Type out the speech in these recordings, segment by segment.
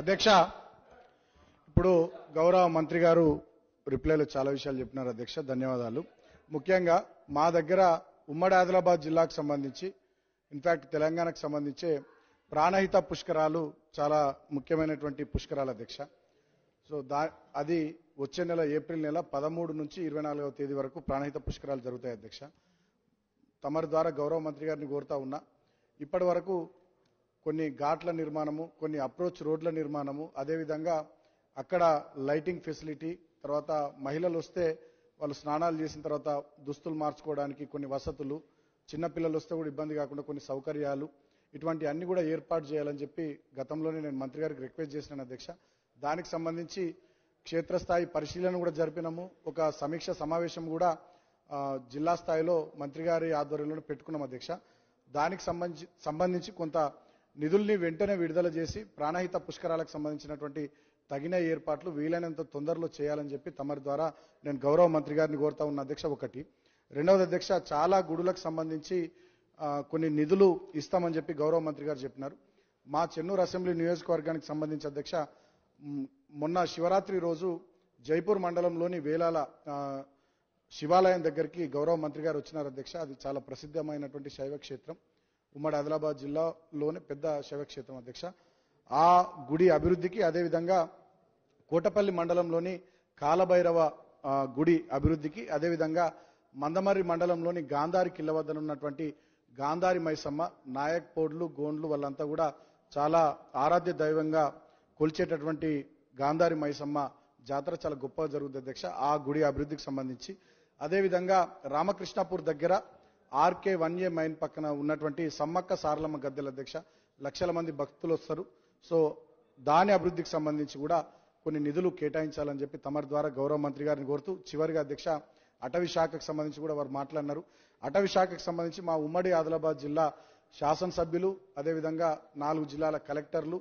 అధ్యక్ష ఇప్పుడు గౌరవ మంత్రి గారు రిప్లైలో చాలా విషయాలు చెప్పినారు అధ్యక్ష ధన్యవాదాలు ముఖ్యంగా మా దగ్గర ఉమ్మడి ఆదిలాబాద్ జిల్లాకు సంబంధించి ఇన్ఫ్యాక్ట్ తెలంగాణకు సంబంధించే ప్రాణహిత పుష్కరాలు చాలా ముఖ్యమైనటువంటి పుష్కరాలు అధ్యక్ష సో దా అది వచ్చే నెల ఏప్రిల్ నెల పదమూడు నుంచి ఇరవై నాలుగవ తేదీ వరకు ప్రాణహిత పుష్కరాలు జరుగుతాయి అధ్యక్ష తమరి ద్వారా గౌరవ మంత్రి గారిని కోరుతా ఉన్నా ఇప్పటి వరకు కొన్ని ఘాట్ల నిర్మాణము కొన్ని అప్రోచ్ రోడ్ల నిర్మాణము అదేవిధంగా అక్కడ లైటింగ్ ఫెసిలిటీ తర్వాత మహిళలు వస్తే వాళ్ళు స్నానాలు చేసిన తర్వాత దుస్తులు మార్చుకోవడానికి కొన్ని వసతులు చిన్నపిల్లలు వస్తే కూడా ఇబ్బంది కాకుండా కొన్ని సౌకర్యాలు ఇటువంటి అన్ని కూడా ఏర్పాటు చేయాలని చెప్పి గతంలోనే నేను మంత్రి గారికి రిక్వెస్ట్ చేసిన అధ్యక్ష దానికి సంబంధించి క్షేత్రస్థాయి పరిశీలన కూడా జరిపినాము ఒక సమీక్ష సమావేశం కూడా జిల్లా స్థాయిలో మంత్రి గారి ఆధ్వర్యంలో పెట్టుకున్నాం అధ్యక్ష దానికి సంబంధించి సంబంధించి కొంత నిధుల్ని వెంటనే విడుదల చేసి ప్రాణహిత పుష్కరాలకు సంబంధించినటువంటి తగిన ఏర్పాట్లు వీలైనంత తొందరలో చేయాలని చెప్పి తమరి ద్వారా నేను గౌరవ మంత్రి గారిని కోరుతా ఉన్న అధ్యక్ష ఒకటి రెండవది అధ్యక్ష చాలా గుడులకు సంబంధించి కొన్ని నిధులు ఇస్తామని చెప్పి గౌరవ మంత్రి గారు చెప్పినారు మా చెన్నూరు అసెంబ్లీ నియోజకవర్గానికి సంబంధించి అధ్యక్ష మొన్న శివరాత్రి రోజు జైపూర్ మండలంలోని వేలాల శివాలయం దగ్గరికి గౌరవ మంత్రి గారు వచ్చినారు అధ్యక్ష అది చాలా ప్రసిద్ధమైనటువంటి శైవ క్షేత్రం ఉమ్మడి ఆదిలాబాద్ జిల్లాలోని పెద్ద శవక్షేత్రం అధ్యక్ష ఆ గుడి అభివృద్ధికి అదేవిధంగా కోటపల్లి మండలంలోని కాలభైరవ గుడి అభివృద్ధికి అదేవిధంగా మందమర్రి మండలంలోని గాంధారి కిల్ల వద్ద ఉన్నటువంటి గాంధారి మైసమ్మ నాయక్ పోడ్లు గోండ్లు వాళ్ళంతా కూడా చాలా ఆరాధ్య దైవంగా కొలిచేటటువంటి గాంధారి మైసమ్మ జాతర చాలా గొప్పగా జరుగుతుంది అధ్యక్ష ఆ గుడి అభివృద్ధికి సంబంధించి అదేవిధంగా రామకృష్ణాపూర్ దగ్గర ఆర్కే వన్ ఏ మైన్ పక్కన ఉన్నటువంటి సమ్మక్క సారలమ్మ గద్దెల అధ్యక్ష లక్షల మంది భక్తులు వస్తారు సో దాని అభివృద్ధికి సంబంధించి కూడా కొన్ని నిధులు కేటాయించాలని చెప్పి తమరి ద్వారా గౌరవ మంత్రి గారిని కోరుతూ చివరిగా అధ్యక్ష అటవీ శాఖకు సంబంధించి కూడా వారు మాట్లాడినారు అటవీ శాఖకు సంబంధించి మా ఉమ్మడి ఆదిలాబాద్ జిల్లా శాసనసభ్యులు అదేవిధంగా నాలుగు జిల్లాల కలెక్టర్లు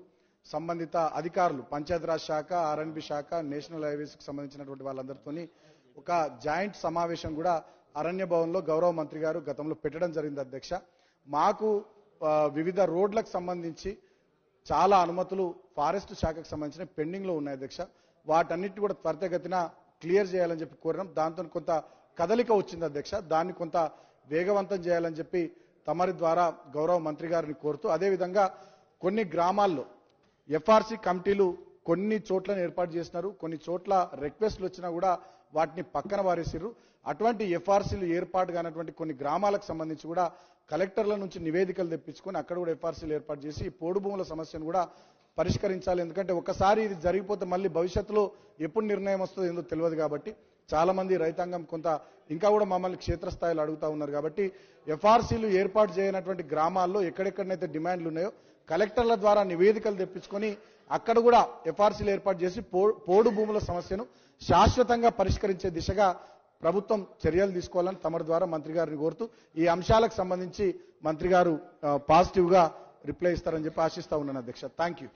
సంబంధిత అధికారులు పంచాయతీరాజ్ శాఖ ఆర్ఎన్బి శాఖ నేషనల్ హైవేస్కి సంబంధించినటువంటి వాళ్ళందరితో ఒక జాయింట్ సమావేశం కూడా అరణ్య భవన్లో గౌరవ మంత్రి గారు గతంలో పెట్టడం జరిగింది అధ్యక్ష మాకు వివిధ రోడ్లకు సంబంధించి చాలా అనుమతులు ఫారెస్ట్ శాఖకు సంబంధించిన పెండింగ్లో ఉన్నాయి అధ్యక్ష వాటన్నిటి కూడా త్వరితగతిన క్లియర్ చేయాలని చెప్పి కోరినాం దాంతో కొంత కదలిక వచ్చింది అధ్యక్ష దాన్ని కొంత వేగవంతం చేయాలని చెప్పి తమరి ద్వారా గౌరవ మంత్రి గారిని కోరుతూ అదేవిధంగా కొన్ని గ్రామాల్లో ఎఫ్ఆర్సీ కమిటీలు కొన్ని చోట్లను ఏర్పాటు చేసినారు కొన్ని చోట్ల రిక్వెస్ట్లు వచ్చినా కూడా వాటిని పక్కన వారేసిర్రు అటువంటి ఎఫ్ఆర్సీలు ఏర్పాటు కానటువంటి కొన్ని గ్రామాలకు సంబంధించి కూడా కలెక్టర్ల నుంచి నివేదికలు తెప్పించుకొని అక్కడ కూడా ఎఫ్ఆర్సీలు ఏర్పాటు చేసి పోడు భూముల సమస్యను కూడా పరిష్కరించాలి ఎందుకంటే ఒకసారి ఇది జరిగిపోతే మళ్ళీ భవిష్యత్తులో ఎప్పుడు నిర్ణయం వస్తుందో ఏందో తెలియదు కాబట్టి చాలామంది రైతాంగం కొంత ఇంకా కూడా మమ్మల్ని క్షేత్రస్థాయిలో అడుగుతా ఉన్నారు కాబట్టి ఎఫ్ఆర్సీలు ఏర్పాటు చేయనటువంటి గ్రామాల్లో ఎక్కడెక్కడనైతే డిమాండ్లు ఉన్నాయో కలెక్టర్ల ద్వారా నివేదికలు తెప్పించుకొని అక్కడ కూడా ఎఫ్ఆర్సీలు ఏర్పాటు చేసి పోడు భూముల సమస్యను శాశ్వతంగా పరిష్కరించే దిశగా ప్రభుత్వం చర్యలు తీసుకోవాలని తమరి ద్వారా మంత్రి గారిని కోరుతూ ఈ అంశాలకు సంబంధించి మంత్రి గారు పాజిటివ్గా రిప్లై ఇస్తారని చెప్పి ఆశిస్తా ఉన్నాను అధ్యక్ష థ్యాంక్ యూ